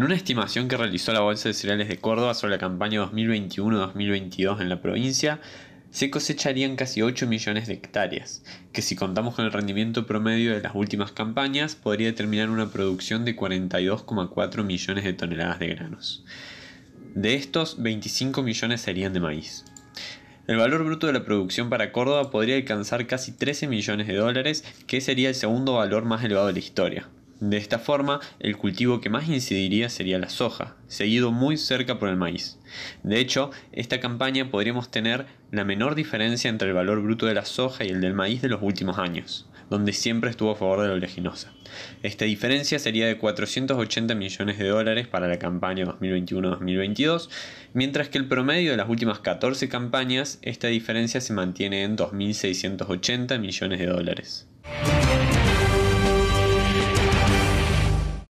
En una estimación que realizó la Bolsa de Cereales de Córdoba sobre la campaña 2021-2022 en la provincia, se cosecharían casi 8 millones de hectáreas, que si contamos con el rendimiento promedio de las últimas campañas, podría determinar una producción de 42,4 millones de toneladas de granos. De estos, 25 millones serían de maíz. El valor bruto de la producción para Córdoba podría alcanzar casi 13 millones de dólares, que sería el segundo valor más elevado de la historia. De esta forma, el cultivo que más incidiría sería la soja, seguido muy cerca por el maíz. De hecho, esta campaña podríamos tener la menor diferencia entre el valor bruto de la soja y el del maíz de los últimos años, donde siempre estuvo a favor de la oleaginosa. Esta diferencia sería de 480 millones de dólares para la campaña 2021-2022, mientras que el promedio de las últimas 14 campañas, esta diferencia se mantiene en 2.680 millones de dólares.